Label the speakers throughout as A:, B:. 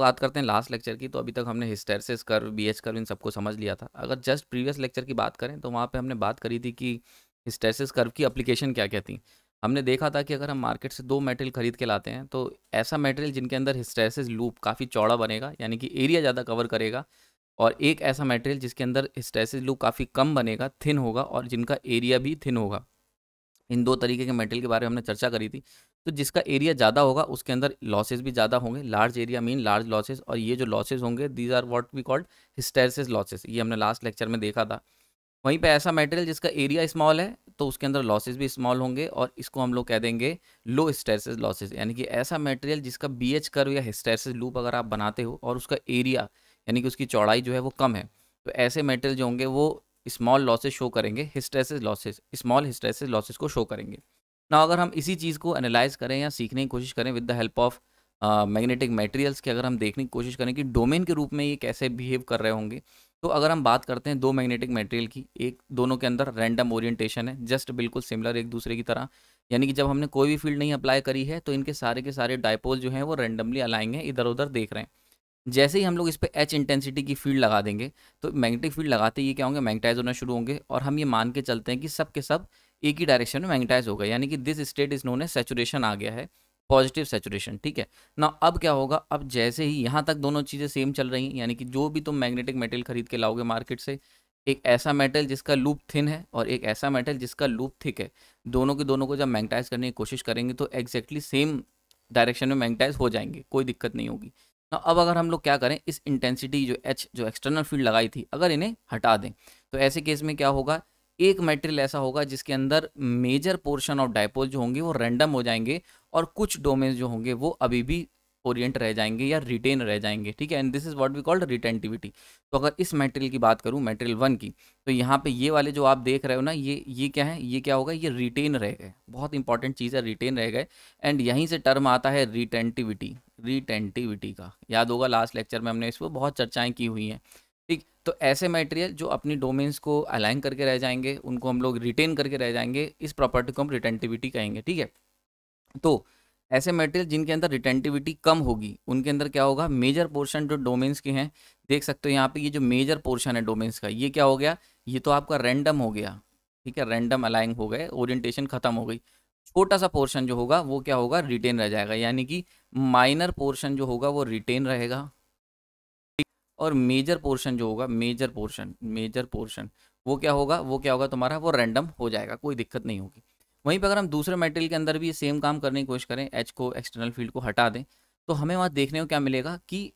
A: बात करते हैं लास्ट लेक्चर की तो अभी तक हमने hysteresis curve B H curve इन सबको समझ लिया था अगर जस्ट प्रीवियस लेक्चर की बात करें तो वहाँ पे हमने बात करी थी कि हिस्टेरसिस कर्व की अप्लीकेशन क्या क्या थी हमने देखा था कि अगर हम मार्केट से दो मेटेरियल खरीद के लाते हैं तो ऐसा मेटेरियल जिनके अंदर हिस्टेरसिस लूप काफ़ी चौड़ा बनेगा यानी कि एरिया ज़्यादा कवर करेगा और एक ऐसा मेटेरियल जिसके अंदर हिस्टेरसिस लूप काफ़ी कम बनेगा थिन होगा और जिनका एरिया भी थिन होगा इन दो तरीके के मेटेरियल के बारे में हमने चर्चा करी थी तो जिसका एरिया ज़्यादा होगा उसके अंदर लॉसेज भी ज़्यादा होंगे large area mean large losses और ये जो लॉसेज होंगे these are what we called hysteresis losses ये हमने लास्ट लेक्चर में देखा था वहीं पे ऐसा मटेरियल जिसका एरिया स्मॉल है तो उसके अंदर लॉसेज भी स्मॉल होंगे और इसको हम लोग कह देंगे लो हिस्टेरसिस लॉसेज यानी कि ऐसा मटेरियल जिसका बी एच कर या हिस्टेरसिस लूप अगर आप बनाते हो और उसका एरिया यानी कि उसकी चौड़ाई जो है वो कम है तो ऐसे मटेरियल जो होंगे वो स्मॉल लॉसेज शो करेंगे hysteresis losses small hysteresis losses को शो करेंगे ना अगर हम इसी चीज़ को एनालाइज करें या सीखने की कोशिश करें with the help of magnetic materials की अगर हम देखने की कोशिश करें कि डोमेन के रूप में ये कैसे बिहेव कर रहे होंगे तो अगर हम बात करते हैं दो मैग्नेटिक मटेरियल की एक दोनों के अंदर रैंडम ओरिएंटेशन है जस्ट बिल्कुल सिमिलर एक दूसरे की तरह यानी कि जब हमने कोई भी फील्ड नहीं अप्लाई करी है तो इनके सारे के सारे डायपोल जो हैं वो रैंडमली अलाइंग हैं इधर उधर देख रहे हैं जैसे ही हम लोग इस पर एच इंटेंसिटी की फील्ड लगा देंगे तो मैग्नेटिक फील्ड लगाते ही क्या होंगे मैग्नेटाइज होना शुरू होंगे और हम ये मान के चलते हैं कि सब के सब एक ही डायरेक्शन में मैग्नेटाइज होगा यानी कि दिस स्टेट इज नोन है सेचुरेशन आ गया है पॉजिटिव सेचुरेशन ठीक है ना अब क्या होगा अब जैसे ही यहाँ तक दोनों चीज़ें सेम चल रही हैं यानी कि जो भी तुम मैग्नेटिक मेटेरियल खरीद के लाओगे मार्केट से एक ऐसा मेटल जिसका लूप थिन है और एक ऐसा मेटल जिसका लूप थिक है दोनों के दोनों को जब मैग्नेटाइज करने की कोशिश करेंगे तो एग्जैक्टली सेम डायरेक्शन में मैग्नेटाइज हो जाएंगे कोई दिक्कत नहीं होगी ना अब अगर हम लोग क्या करें इस इंटेंसिटी जो एच जो एक्सटर्नल फील्ड लगाई थी अगर इन्हें हटा दें तो ऐसे केस में क्या होगा एक मेटेरियल ऐसा होगा जिसके अंदर मेजर पोर्शन ऑफ डायपोल जो होंगे वो रैंडम हो जाएंगे और कुछ डोमेन जो होंगे वो अभी भी ओरिएंट रह जाएंगे या रिटेन रह जाएंगे ठीक है and this is what we called retentivity तो अगर इस मटेरियल की बात करूँ मटेरियल वन की तो यहाँ पे ये वाले जो आप देख रहे हो ना ये ये क्या है ये क्या होगा ये रिटेन रह गए बहुत इंपॉर्टेंट चीज़ है रिटेन रह गए एंड यहीं से टर्म आता है रिटेंटिविटी रिटेंटिविटी का याद होगा लास्ट लेक्चर में हमने इस पर बहुत चर्चाएँ की हुई हैं ठीक तो ऐसे मटेरियल जो अपनी डोमेन्स को अलाइन करके रह जाएंगे उनको हम लोग रिटेन करके रह जाएंगे इस प्रॉपर्टी को हम रिटेंटिविटी कहेंगे ठीक है तो ऐसे मटेरियल जिनके अंदर रिटेंटिविटी कम होगी उनके अंदर क्या होगा मेजर पोर्शन जो डोमेन्स के हैं देख सकते हो यहाँ पे ये जो मेजर पोर्शन है डोमेन्स का ये क्या हो गया ये तो आपका रैंडम हो गया ठीक है रैंडम अलाइन हो गए ओरिएंटेशन खत्म हो गई छोटा सा पोर्शन जो होगा वो क्या होगा रिटेन रह जाएगा यानी कि माइनर पोर्शन जो होगा वो रिटेन रहेगा और मेजर पोर्शन जो होगा मेजर पोर्शन मेजर पोर्शन वो क्या होगा वो क्या होगा तुम्हारा वो रैंडम हो जाएगा कोई दिक्कत नहीं होगी वहीं पर अगर हम दूसरे मेटेरियल के अंदर भी सेम काम करने की कोशिश करें एच को एक्सटर्नल फील्ड को हटा दें तो हमें वहाँ देखने को क्या मिलेगा कि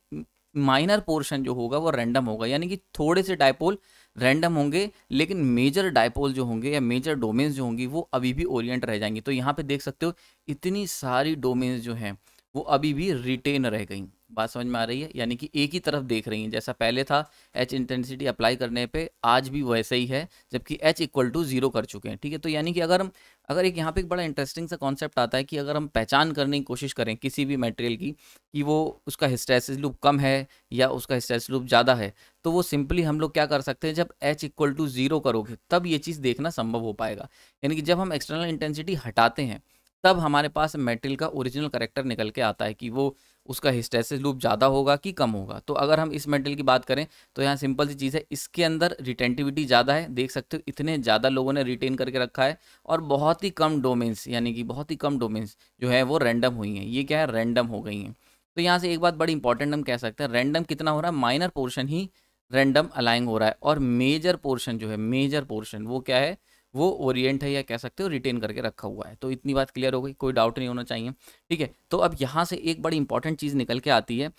A: माइनर पोर्शन जो होगा वो रैंडम होगा यानी कि थोड़े से डायपोल रैंडम होंगे लेकिन मेजर डायपोल जो होंगे या मेजर डोमेन्स जो होंगी वो अभी भी ओरिएंट रह जाएंगी तो यहाँ पे देख सकते हो इतनी सारी डोमेन्स जो हैं वो अभी भी रिटेन रह गई बात समझ में आ रही है यानी कि एक ही तरफ देख रही हैं जैसा पहले था एच इंटेंसिटी अप्लाई करने पे आज भी वैसे ही है जबकि एच इक्वल टू जीरो कर चुके हैं ठीक है तो यानी कि अगर हम अगर एक यहाँ पे एक बड़ा इंटरेस्टिंग सा कॉन्सेप्ट आता है कि अगर हम पहचान करने की कोशिश करें किसी भी मटेरियल की कि वो उसका हिस्टेसिस लूप कम है या उसका हिस्टेसिस लूप ज़्यादा है तो वो सिंपली हम लोग क्या कर सकते हैं जब एच इक्वल टू जीरो करोगे तब ये चीज़ देखना संभव हो पाएगा यानी कि जब हम एक्सटर्नल इंटेंसिटी हटाते हैं तब हमारे पास मेटेरियल का ओरिजिनल करेक्टर निकल के आता है कि वो उसका हिस्टेसिस लूप ज़्यादा होगा कि कम होगा तो अगर हम इस मेटल की बात करें तो यहाँ सिंपल सी चीज़ है इसके अंदर रिटेंटिविटी ज़्यादा है देख सकते हो इतने ज़्यादा लोगों ने रिटेन करके रखा है और बहुत ही कम डोमेन्स यानी कि बहुत ही कम डोमेन्स जो है वो रैंडम हुई हैं ये क्या है रैंडम हो गई हैं तो यहाँ से एक बात बड़ी इंपॉर्टेंट हम कह सकते हैं रैंडम कितना हो रहा है माइनर पोर्शन ही रैंडम अलाइंग हो रहा है और मेजर पोर्शन जो है मेजर पोर्शन वो क्या है वो ओरिएंट है या कह सकते हो रिटेन करके रखा हुआ है तो इतनी बात क्लियर हो गई कोई डाउट नहीं होना चाहिए ठीक है तो अब यहाँ से एक बड़ी इंपॉर्टेंट चीज़ निकल के आती है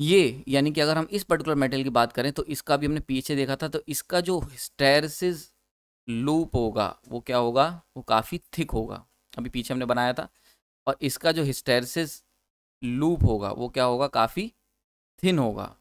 A: ये यानी कि अगर हम इस पर्टिकुलर मेटल की बात करें तो इसका भी हमने पीछे देखा था तो इसका जो स्टेरसिस लूप होगा वो क्या होगा वो काफ़ी थिक होगा अभी पीछे हमने बनाया था और इसका जो हिस्टेरसिस लूप होगा वो क्या होगा काफ़ी थिन होगा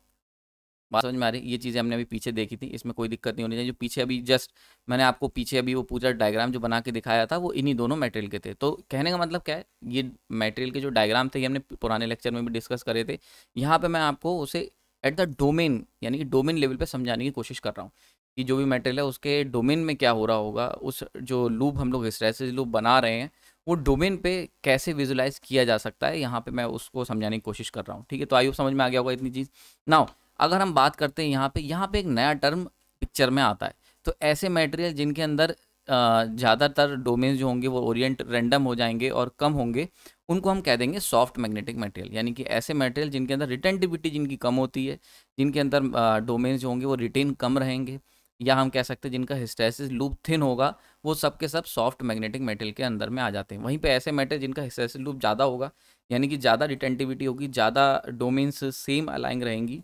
A: बात समझ में आ रही ये चीज़ें हमने अभी पीछे देखी थी इसमें कोई दिक्कत नहीं होनी चाहिए जो पीछे अभी जस्ट मैंने आपको पीछे अभी वो पूरा डायग्राम जो बना के दिखाया था वो इन्हीं दोनों मटेरियल के थे तो कहने का मतलब क्या है ये मटेरियल के जो डायग्राम थे ये हमने पुराने लेक्चर में भी डिस्कस करे थे यहाँ पर मैं आपको उसे एट द डोमेन यानी कि डोमेन लेवल पर समझाने की कोशिश कर रहा हूँ कि जो भी मेटेरियल है उसके डोमेन में क्या हो रहा होगा उस जो लूप हम लोग हिस्ट्रेसिस लूप बना रहे हैं वो डोमेन पे कैसे विजुलाइज किया जा सकता है यहाँ पे मैं उसको समझाने की कोशिश कर रहा हूँ ठीक है तो आइए समझ में आ गया होगा इतनी चीज़ नाउ अगर हम बात करते हैं यहाँ पे यहाँ पे एक नया टर्म पिक्चर में आता है तो ऐसे मटेरियल जिनके अंदर ज़्यादातर डोमेन्स जो होंगे वो ओरिएंट रेंडम हो जाएंगे और कम होंगे उनको हम कह देंगे सॉफ्ट मैग्नेटिक मटेरियल यानी कि ऐसे मटेरियल जिनके अंदर रिटेंटिविटी जिनकी कम होती है जिनके अंदर डोमेन्स जो होंगे वो रिटेन कम रहेंगे या हम कह सकते हैं जिनका हिस्टेसिस लूप थिन होगा वो सब के सब सॉफ्ट मैग्नेटिक मेटेरियल के अंदर में आ जाते हैं वहीं पर ऐसे मेटल जिनका हिस्टेसिस लूप ज़्यादा होगा यानी कि ज़्यादा रिटेंटिविटी होगी ज़्यादा डोमेन्स सेम अलाइंग रहेंगी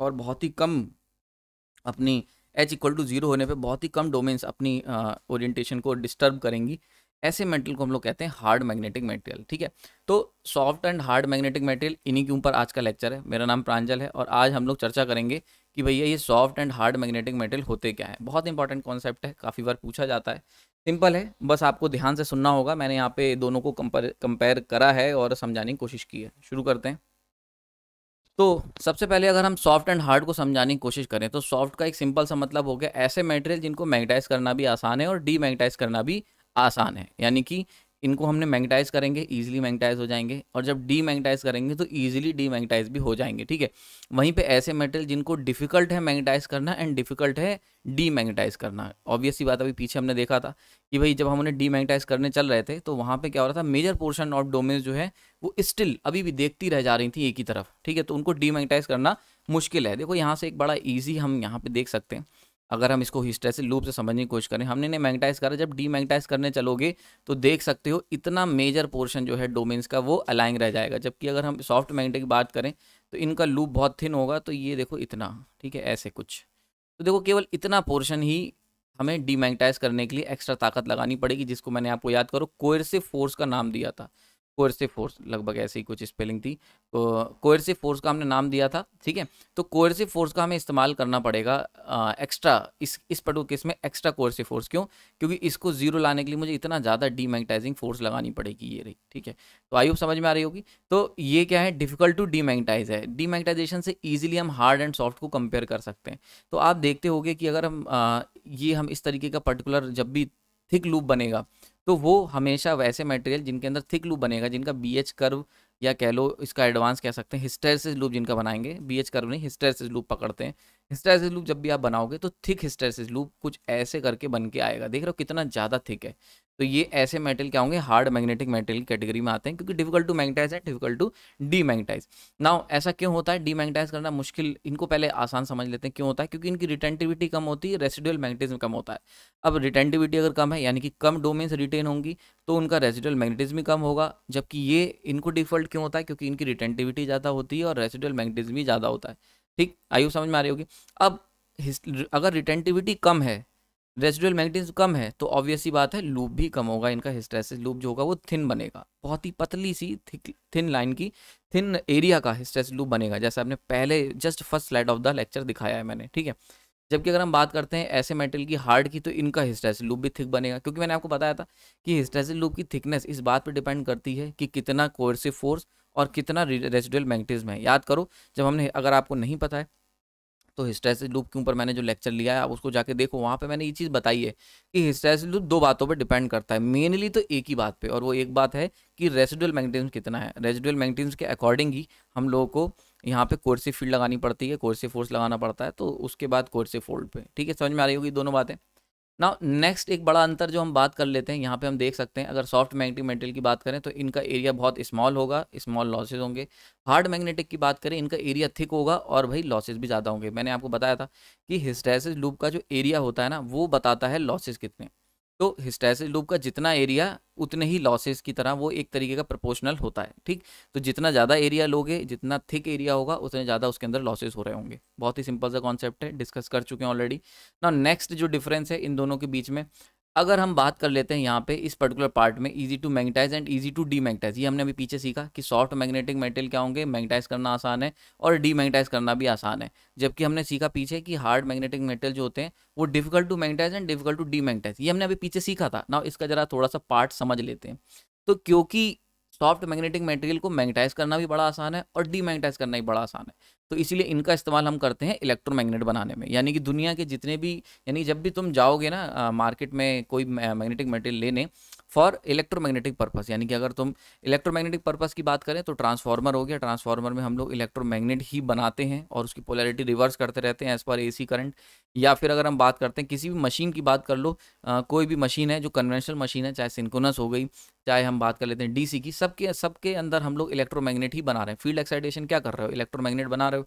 A: और बहुत ही कम अपनी एच इक्वल टू ज़ीरो होने पे बहुत ही कम डोमेन्स अपनी ओरिएंटेशन को डिस्टर्ब करेंगी ऐसे मेटेरियल को हम लोग कहते हैं हार्ड मैग्नेटिक मटेरियल ठीक है तो soft and hard magnetic material इन्हीं के ऊपर आज का लेक्चर है मेरा नाम प्रांजल है और आज हम लोग चर्चा करेंगे कि भैया ये soft and hard magnetic material होते क्या है बहुत इंपॉर्टेंट कॉन्सेप्ट है काफ़ी बार पूछा जाता है सिंपल है बस आपको ध्यान से सुनना होगा मैंने यहाँ पे दोनों को कंपेयर करा है और समझाने की कोशिश की है शुरू करते हैं तो सबसे पहले अगर हम सॉफ्ट एंड हार्ड को समझाने की कोशिश करें तो सॉफ्ट का एक सिंपल सा मतलब हो गया ऐसे मटेरियल जिनको मैग्नेटाइज करना भी आसान है और डी करना भी आसान है यानी कि इनको हमने मैग्नेटाइज करेंगे ईजिली मैग्नेटाइज हो जाएंगे और जब डी मैग्नेटाइज करेंगे तो ईजिली डी मैग्नेटाइज भी हो जाएंगे ठीक है वहीं पे ऐसे मेटल जिनको डिफिकल्ट है मैग्नेटाइज करना एंड डिफिकल्ट है डी मैग्नेटाइज करना ऑब्वियसली बात अभी पीछे हमने देखा था कि भाई जब हम उन्हें डी मैग्नेटाइज करने चल रहे थे तो वहाँ पर क्या हो रहा था मेजर पोर्शन ऑफ डोमेन जो है वो स्टिल अभी भी देखती रह जा रही थी एक ही तरफ ठीक है तो उनको डी मैग्नेटाइज करना मुश्किल है देखो यहाँ से एक बड़ा ईजी हम यहाँ पर देख सकते हैं अगर हम इसको से लूप से समझने की कोशिश करें हमने ने मैग्नेटाइज करा जब डी मैग्नेटाइज करने चलोगे तो देख सकते हो इतना मेजर पोर्शन जो है डोमेन्स का वो अलाइंग रह जाएगा जबकि अगर हम सॉफ्ट मैग्नेटिक की बात करें तो इनका लूप बहुत थिन होगा तो ये देखो इतना ठीक है ऐसे कुछ तो देखो केवल इतना पोर्शन ही हमें डीमैग्नेटाइज करने के लिए एक्स्ट्रा ताकत लगानी पड़ेगी जिसको मैंने आपको याद करो कोयरसिव फोर्स का नाम दिया था कोर्सिव फोर्स लगभग ऐसी कुछ स्पेलिंग थी तो कोर्सिव फोर्स का हमने नाम दिया था ठीक है तो कोर्सिव फोर्स का हमें इस्तेमाल करना पड़ेगा आ, एक्स्ट्रा इस इस पर्टिकुलर केस में एक्स्ट्रा कोर्सिव फोर्स क्यों क्योंकि इसको जीरो लाने के लिए मुझे इतना ज़्यादा डीमैग्नेटाइजिंग फोर्स लगानी पड़ेगी ये रही ठीक है तो आई होप समझ में आ रही होगी तो ये क्या है डिफिकल्ट टू डीमैग्नेटाइज है डीमैग्नेटाइजेशन से ईजिली हम हार्ड एंड सॉफ्ट को कंपेयर कर सकते हैं तो आप देखते होगे कि अगर हम आ, ये हम इस तरीके का पर्टिकुलर जब भी थिक लूप बनेगा तो वो हमेशा वैसे मटेरियल जिनके अंदर थिक लूप बनेगा जिनका बी एच कर्व या कह लो इसका एडवांस कह सकते हैं हिस्टेरिसिस लूप जिनका बनाएंगे बी एच कर्व नहीं हिस्टेरिसिस लूप पकड़ते हैं हिस्टेरिसिस लूप जब भी आप बनाओगे तो थिक हिस्टेरिसिस लूप कुछ ऐसे करके बन के आएगा देख रहे हो कितना ज़्यादा थिक है तो ये ऐसे मेटल क्या होंगे हार्ड मैग्नेटिक मेटल कैटेगरी में आते हैं क्योंकि डिफिकल्ट टू मैग्नेटाइज है difficult to demagnetise now ऐसा क्यों होता है डी मैग्नेटाइज करना मुश्किल इनको पहले आसान समझ लेते हैं क्यों होता है क्योंकि इनकी रिटेंटिविटी कम होती है रेसिडुअल मैग्नेटिज्म कम होता है अब रिटेंटिविटी अगर कम है यानी कि कम डोमेन्स रिटेन होंगी तो उनका रेसिडुअल मैग्नेटिज्म भी कम होगा जबकि ये इनको डिफॉल्ट क्यों होता है क्योंकि इनकी रिटेंटिविटी ज़्यादा होती है और रेसिडुअल मैग्नेटिज्म भी ज़्यादा होता है ठीक आयु समझ में आ रही होगी अब अगर रिटेंटिविटी कम है रेजिडुअल मैग्नेटिज्म कम है तो ऑब्वियसली बात है लूप भी कम होगा इनका हिस्टेसिस लूप जो होगा वो थिन बनेगा बहुत ही पतली सी थिक थिन लाइन की थिन एरिया का हिस्टेसिस लूप बनेगा जैसे आपने पहले just first slide of the lecture दिखाया है मैंने ठीक है जबकि अगर हम बात करते हैं ऐसे मेटल की हार्ड की तो इनका हिस्टेसिस लूप भी थिक बनेगा क्योंकि मैंने आपको बताया था कि हिस्टेसिस लूप की थिकनेस इस बात पर डिपेंड करती है कि कितना कोर्सिव फोर्स और कितना रेजिडुअल मैग्नेटिज्म है याद करो जब हमने अगर आपको नहीं पता है तो हिस्ट्रेसिस लूप के ऊपर मैंने जो लेक्चर लिया है आप उसको जाके देखो वहाँ पे मैंने ये चीज़ बताई है कि हिस्ट्रेसिस लूप दो बातों पे डिपेंड करता है मेनली तो एक ही बात पे और वो एक बात है कि रेजिडुअल मैग्नेटिज्म कितना है रेजिडुअल मैग्नेटिज्म के अकॉर्डिंग ही हम लोगों को यहाँ पे कोर्सी फील्ड लगानी पड़ती है कोर्सी फोर्स लगाना पड़ता है तो उसके बाद कोर्सी फोल्ड पे ठीक है समझ में आ रही होगी दोनों बातें ना नेक्स्ट एक बड़ा अंतर जो हम बात कर लेते हैं यहाँ पे हम देख सकते हैं अगर सॉफ्ट मैग्नेटिक मेटेरियल की बात करें तो इनका एरिया बहुत स्मॉल होगा स्मॉल लॉसेज होंगे हार्ड मैग्नेटिक की बात करें इनका एरिया थिक होगा और भाई लॉसेज भी ज़्यादा होंगे मैंने आपको बताया था कि हिस्टैसिस लूप का जो एरिया होता है ना वो बताता है लॉसेज कितने तो हिस्टैसिस लूप का जितना एरिया उतने ही लॉसेस की तरह वो एक तरीके का प्रोपोर्शनल होता है ठीक तो जितना ज़्यादा एरिया लोगे जितना थिक एरिया होगा उतने ज़्यादा उसके अंदर लॉसेस हो रहे होंगे बहुत ही सिंपल सा कॉन्सेप्ट है डिस्कस कर चुके हैं ऑलरेडी ना नेक्स्ट जो डिफरेंस है इन दोनों के बीच में अगर हम बात कर लेते हैं यहाँ पे इस पर्टिकुलर पार्ट में easy to magnetise and easy to demagnetise ये हमने अभी पीछे सीखा कि सॉफ्ट मैग्नेटिक मेटेरियल क्या होंगे मैग्नेटाइज करना आसान है और डी मैग्नेटाइज करना भी आसान है जबकि हमने सीखा पीछे कि हार्ड मैग्नेटिक मेटेरियल जो होते हैं वो difficult to magnetise and difficult to demagnetise ये हमने अभी पीछे सीखा था ना इसका जरा थोड़ा सा पार्ट समझ लेते हैं तो क्योंकि सॉफ्ट मैग्नेटिक मटेरियल को मैग्नेटाइज करना भी बड़ा आसान है और डीमैग्नेटाइज करना भी बड़ा आसान है तो इसीलिए इनका इस्तेमाल हम करते हैं इलेक्ट्रोमैग्नेट बनाने में यानी कि दुनिया के जितने भी यानी जब भी तुम जाओगे ना मार्केट में कोई मैग्नेटिक मटेरियल लेने फॉर इलेक्ट्रोमैग्नेटिक पर्पस यानी कि अगर तुम इलेक्ट्रोमैग्नेटिक पर्पस की बात करें तो ट्रांसफार्मर हो गया ट्रांसफार्मर में हम लोग इलेक्ट्रोमैग्नेट ही बनाते हैं और उसकी पोलैरिटी रिवर्स करते रहते हैं एज पर एसी करंट या फिर अगर हम बात करते हैं किसी भी मशीन की बात कर लो आ, कोई भी मशीन है जो कन्वेंशनल मशीन है चाहे सिंकोनस हो गई चाहे हम बात कर लेते हैं डीसी की सबके सबके अंदर हम लोग इलेक्ट्रोमैग्नेट ही बना रहे हैं फील्ड एक्साइटेशन क्या कर रहे हो इलेक्ट्रोमैग्नेट बना रहे हो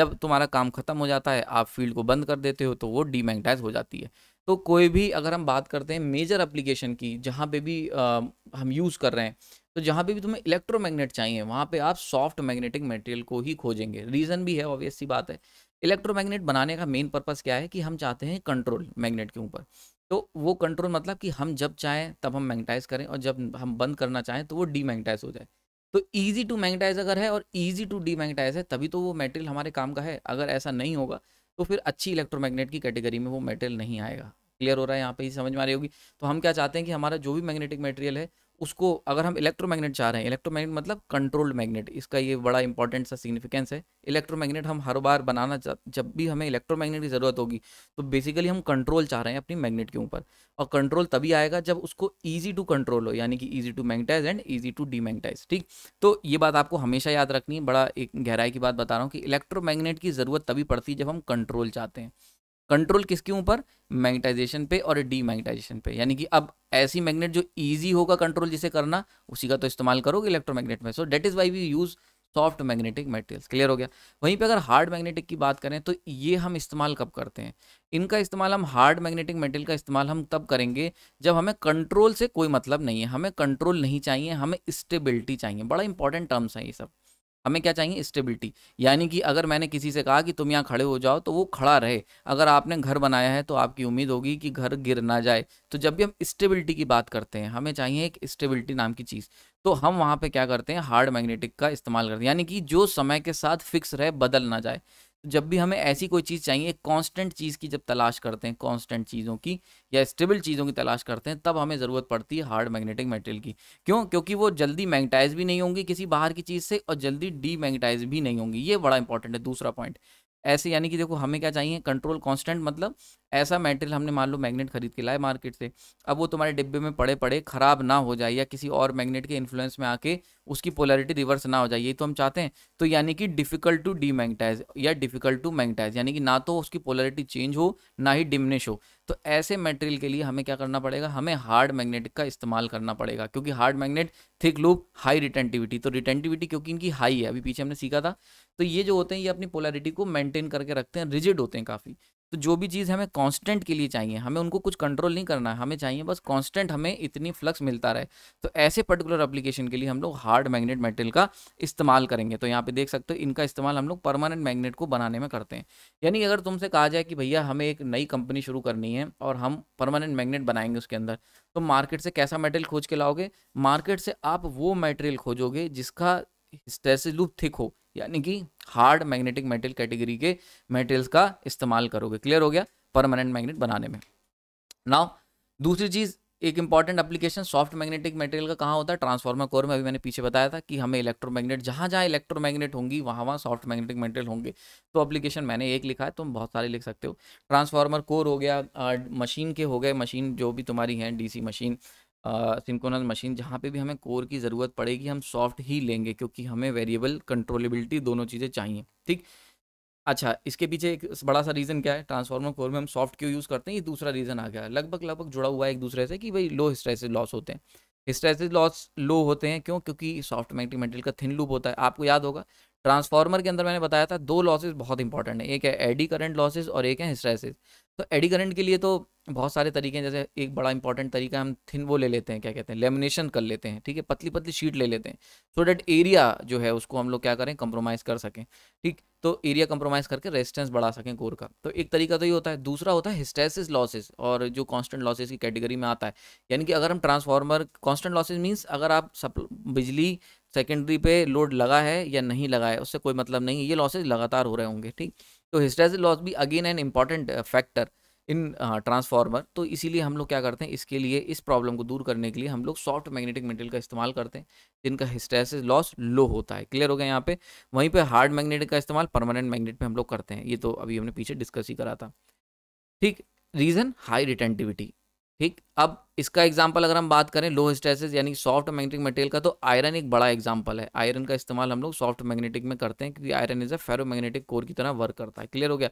A: जब तुम्हारा काम खत्म हो जाता है आप फील्ड को बंद कर देते हो तो वो डीमैग्नेटाइज हो जाती है तो कोई भी अगर हम बात करते हैं मेजर एप्लीकेशन की जहाँ पे भी आ, हम यूज़ कर रहे हैं तो जहाँ पे भी तुम्हें इलेक्ट्रोमैग्नेट चाहिए वहाँ पे आप सॉफ्ट मैग्नेटिक मटेरियल को ही खोजेंगे रीज़न भी है ऑब्वियस सी बात है इलेक्ट्रोमैग्नेट बनाने का मेन पर्पज़ क्या है कि हम चाहते हैं कंट्रोल मैग्नेट के ऊपर तो वो कंट्रोल मतलब कि हम जब चाहें तब हम मैग्नेटाइज करें और जब हम बंद करना चाहें तो वो डीमैग्नेटाइज हो जाए तो ईजी टू मैग्नेटाइज अगर है और ईजी टू डीमैग्नेटाइज है तभी तो वो मटेरियल हमारे काम का है अगर ऐसा नहीं होगा तो फिर अच्छी इलेक्ट्रोमैग्नेट की कैटेगरी में वो मेटेरियल नहीं आएगा क्लियर हो रहा है यहाँ पे ही समझ में आ रही होगी तो हम क्या चाहते हैं कि हमारा जो भी मैग्नेटिक मटेरियल है उसको अगर हम इलेक्ट्रोमैग्नेट चाह रहे हैं इलेक्ट्रोमैग्नेट मतलब कंट्रोल्ड मैग्नेट इसका ये बड़ा इंपॉर्टेंट सा सिग्निफिकेंस है इलेक्ट्रोमैग्नेट हम हर बार बनाना जब भी हमें इलेक्ट्रोमैग्नेट की ज़रूरत होगी तो बेसिकली हम कंट्रोल चाह रहे हैं अपनी मैग्नेट के ऊपर और कंट्रोल तभी आएगा जब उसको ईजी टू कंट्रोल हो यानी कि easy to magnetise and easy to demagnetise ठीक तो ये बात आपको हमेशा याद रखनी है बड़ा एक गहराई की बात बता रहा हूँ कि इलेक्ट्रोमैग्नेट की ज़रूरत तभी पड़ती है जब हम कंट्रोल चाहते हैं कंट्रोल किसके ऊपर मैग्नेटाइजेशन पे और डीमैग्नेटाइजेशन पे यानी कि अब ऐसी मैग्नेट जो इजी होगा कंट्रोल जिसे करना उसी का तो इस्तेमाल करोगे इलेक्ट्रोमैग्नेट में so that is why we use soft magnetic materials clear हो गया वहीं पे अगर हार्ड मैग्नेटिक की बात करें तो ये हम इस्तेमाल कब करते हैं इनका इस्तेमाल हम हार्ड मैग्नेटिक मटेरियल का इस्तेमाल हम तब करेंगे जब हमें कंट्रोल से कोई मतलब नहीं है हमें कंट्रोल नहीं चाहिए हमें स्टेबिलिटी चाहिए बड़ा इंपॉर्टेंट टर्म्स हैं ये सब हमें क्या चाहिए स्टेबिलिटी यानी कि अगर मैंने किसी से कहा कि तुम यहाँ खड़े हो जाओ तो वो खड़ा रहे अगर आपने घर बनाया है तो आपकी उम्मीद होगी कि घर गिर ना जाए तो जब भी हम स्टेबिलिटी की बात करते हैं हमें चाहिए एक स्टेबिलिटी नाम की चीज़ तो हम वहाँ पर क्या करते हैं हार्ड मैग्नेटिक का इस्तेमाल करते हैं यानी कि जो समय के साथ फिक्स रहे बदल ना जाए जब भी हमें ऐसी कोई चीज़ चाहिए कांस्टेंट चीज़ की जब तलाश करते हैं कांस्टेंट चीज़ों की या स्टेबल चीज़ों की तलाश करते हैं तब हमें ज़रूरत पड़ती है हार्ड मैग्नेटिक मटेरियल की क्यों क्योंकि वो जल्दी मैग्नेटाइज भी नहीं होंगी किसी बाहर की चीज़ से और जल्दी डी मैग्नेटाइज भी नहीं होंगी ये बड़ा इंपॉर्टेंट है दूसरा पॉइंट ऐसे यानी कि देखो हमें क्या चाहिए कंट्रोल कांस्टेंट मतलब ऐसा मेटेरियल हमने मान लो मैग्नेट खरीद के लाए मार्केट से अब वो तुम्हारे डिब्बे में पड़े पड़े खराब ना हो जाए या किसी और मैग्नेट के इन्फ्लुएंस में आके उसकी पोलैरिटी रिवर्स ना हो जाए ये तो हम चाहते हैं तो यानी कि डिफिकल्ट टू डी या डिफिकल्ट टू मैगनेटाइज यानी कि ना तो उसकी पोलैरिटी चेंज हो ना ही डिमनिश हो तो ऐसे मेटेरियल के लिए हमें क्या करना पड़ेगा हमें हार्ड मैग्नेट का इस्तेमाल करना पड़ेगा क्योंकि hard magnet thick loop high retentivity तो रिटेंटिविटी क्योंकि इनकी हाई है अभी पीछे हमने सीखा था तो ये जो होते हैं ये अपनी पोलैरिटी को मेंटेन करके रखते हैं रिजिड होते हैं काफ़ी तो जो भी चीज़ हमें कांस्टेंट के लिए चाहिए हमें उनको कुछ कंट्रोल नहीं करना है हमें चाहिए बस कांस्टेंट हमें इतनी फ्लक्स मिलता रहे तो ऐसे पर्टिकुलर एप्लीकेशन के लिए हम लोग हार्ड मैग्नेट मेटल का इस्तेमाल करेंगे तो यहाँ पे देख सकते हो इनका इस्तेमाल हम लोग परमानेंट मैग्नेट को बनाने में करते हैं यानी अगर तुमसे कहा जाए कि भैया हमें एक नई कंपनी शुरू करनी है और हम परमानेंट मैगनेट बनाएंगे उसके अंदर तो मार्केट से कैसा मेटेरियल खोज के लाओगे मार्केट से आप वो मेटेरियल खोजोगे जिसका स्टेसिलूप थिक हो यानी कि हार्ड मैग्नेटिक मेटल कैटेगरी के मेटेरियल्स का इस्तेमाल करोगे क्लियर हो गया परमानेंट मैग्नेट बनाने में नाउ दूसरी चीज़ एक important application soft magnetic material का कहाँ होता है ट्रांसफार्मर कोर में अभी मैंने पीछे बताया था कि हमें इलेक्ट्रोमैग्नेट जहाँ जहाँ इलेक्ट्रोमैग्नेट होंगी वहाँ वहाँ सॉफ्ट मैग्नेटिक मटेरियल होंगे तो एप्लीकेशन मैंने एक लिखा है तुम बहुत सारे लिख सकते हो ट्रांसफार्मर कोर हो गया मशीन के हो गए मशीन जो भी तुम्हारी हैं डी मशीन सिंकोनस मशीन जहाँ पे भी हमें कोर की ज़रूरत पड़ेगी हम सॉफ्ट ही लेंगे क्योंकि हमें वेरिएबल कंट्रोलेबिलिटी दोनों चीज़ें चाहिए ठीक अच्छा इसके पीछे एक बड़ा सा रीज़न क्या है ट्रांसफार्मर कोर में हम सॉफ्ट क्यों यूज़ करते हैं ये दूसरा रीज़न आ गया लगभग लगभग जुड़ा हुआ है एक दूसरे से कि भाई लो हिस्ट्रेसिस लॉस होते हैं हिस्ट्रेसिस लॉस लो होते हैं क्यों क्योंकि सॉफ्ट मैग्नेटिक मेटेरियल का थिन लूप होता है आपको याद होगा ट्रांसफार्मर के अंदर मैंने बताया था दो लॉसेज बहुत इंपॉर्टेंट है एक है एडी करंट लॉसेज और एक है हिस्ट्रेसिस तो एडी करंट के लिए तो बहुत सारे तरीके हैं जैसे एक बड़ा इंपॉर्टेंट तरीका हम थिन वो ले लेते हैं क्या कहते हैं लेमिनेशन कर लेते हैं ठीक है पतली पतली शीट ले लेते हैं सो डैट एरिया जो है उसको हम लोग क्या करें कंप्रोमाइज़ कर सकें ठीक तो एरिया कंप्रोमाइज़ करके रेजिस्टेंस बढ़ा सकें कोर का तो एक तरीका तो ये होता है दूसरा होता है हिस्टेसिस लॉसेज और जो कॉन्स्टेंट लॉसेज की कैटेगरी में आता है यानी कि अगर हम ट्रांसफार्मर कॉन्स्टेंट लॉसेज मीन्स अगर आप सप बिजली सेकेंडरी पे लोड लगा है या नहीं लगा है उससे कोई मतलब नहीं है ये लॉसेज लगातार हो रहे होंगे ठीक तो हिस्ट्रेज लॉस भी again an important factor in transformer तो इसीलिए हम लोग क्या करते हैं इसके लिए इस प्रॉब्लम को दूर करने के लिए हम लोग सॉफ्ट मैग्नेटिक मेटेरियल का इस्तेमाल करते हैं जिनका हिस्टेसिस लॉस लो होता है क्लियर हो गया यहाँ पे वहीं पे हार्ड मैग्नेटिक का इस्तेमाल परमानेंट मैग्नेट पे हम लोग करते हैं ये तो अभी हमने पीछे डिस्कस ही करा था ठीक रीज़न हाई रिटेंटिविटी ठीक अब इसका एग्जाम्पल अगर हम बात करें लो स्ट्रेसेस यानी सॉफ्ट मैग्नेटिक मटेरियल का तो आयरन एक बड़ा एग्जाम्पल है आयरन का इस्तेमाल हम लोग सॉफ्ट मैग्नेटिक में करते हैं क्योंकि iron is a ferromagnetic core की तरह वर्क करता है क्लियर हो गया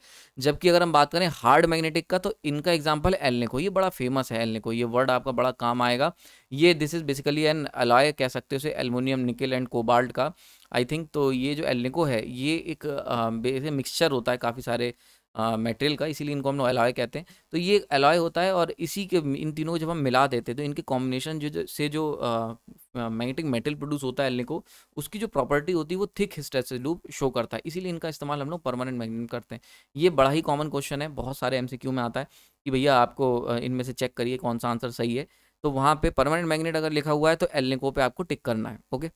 A: जबकि अगर हम बात करें हार्ड मैग्नेटिक का तो इनका एग्जाम्पल एलनेको ये बड़ा फेमस है एलनेको ये वर्ड आपका बड़ा काम आएगा ये this is basically an alloy कह सकते हो उसे एलमोनियम निकल एंड कोबाल्ट का आई थिंक तो ये जो एलनेको है ये एक मिक्सचर होता है काफ़ी सारे मेटेरियल का इसीलिए इनको हम लोग एलॉय कहते हैं तो ये एलॉय होता है और इसी के इन तीनों को जब हम मिला देते हैं तो इनके कॉम्बिनेशन जो से जो मैग्नेटिक मेटल प्रोड्यूस होता है एलने को उसकी जो प्रॉपर्टी होती है वो थिक हिस्टेसिस लूप शो करता है इसीलिए इनका इस्तेमाल हम लोग परमानेंट मैग्नेट करते हैं ये बड़ा ही कॉमन क्वेश्चन है बहुत सारे एम में आता है कि भैया आपको इनमें से चेक करिए कौन सा आंसर सही है तो वहाँ पे परमानेंट मैग्नेट अगर लिखा हुआ है तो एलने को पे आपको टिक करना है ओके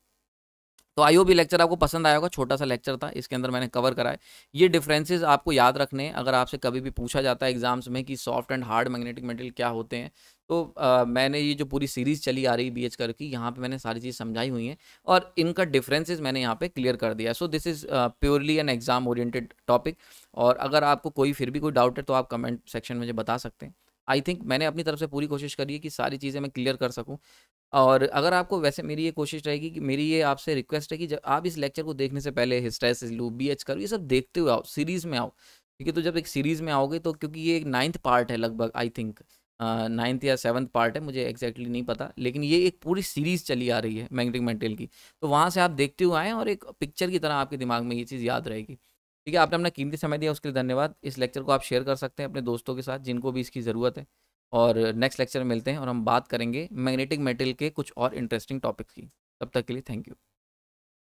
A: तो आई होप ये लेक्चर आपको पसंद आया होगा छोटा सा लेक्चर था इसके अंदर मैंने कवर कराए ये डिफरेंसेस आपको याद रखने अगर आपसे कभी भी पूछा जाता है एग्जाम्स में कि soft and hard magnetic material क्या होते हैं तो आ, मैंने ये जो पूरी सीरीज़ चली आ रही बी एच कर की यहाँ पर मैंने सारी चीज़ समझाई हुई हैं और इनका डिफरेंसेज मैंने यहाँ पर क्लियर कर दिया so this is purely an exam oriented topic और अगर आपको कोई फिर भी कोई डाउट है तो आप कमेंट सेक्शन में मुझे बता सकते हैं आई थिंक मैंने अपनी तरफ से पूरी कोशिश करी है कि सारी चीज़ें मैं क्लियर कर सकूँ और अगर आपको वैसे मेरी ये कोशिश रहेगी कि मेरी ये आपसे रिक्वेस्ट है कि जब आप इस लेक्चर को देखने से पहले हिस्ट्रेस लू बी एच करो ये सब देखते हुए आओ सीरीज़ में आओ ठीक है तो जब एक सीरीज़ में आओगे तो क्योंकि ये एक नाइन्थ पार्ट है लगभग आई थिंक नाइन्थ या सेवन्थ पार्ट है मुझे एक्जैक्टली exactly नहीं पता लेकिन ये एक पूरी सीरीज़ चली आ रही है मैग्नेटिक मेटेरियल की तो वहाँ से आप देखते हुए आएँ और एक पिक्चर की तरह आपके दिमाग में ये चीज़ याद रहेगी ठीक है आपने अपना कीमती समय दिया उसके लिए धन्यवाद इस लेक्चर को आप शेयर कर सकते हैं अपने दोस्तों के साथ जिनको भी इसकी ज़रूरत है और नेक्स्ट लेक्चर में मिलते हैं और हम बात करेंगे मैग्नेटिक मेटेरियल के कुछ और इंटरेस्टिंग टॉपिक्स की तब तक के लिए थैंक यू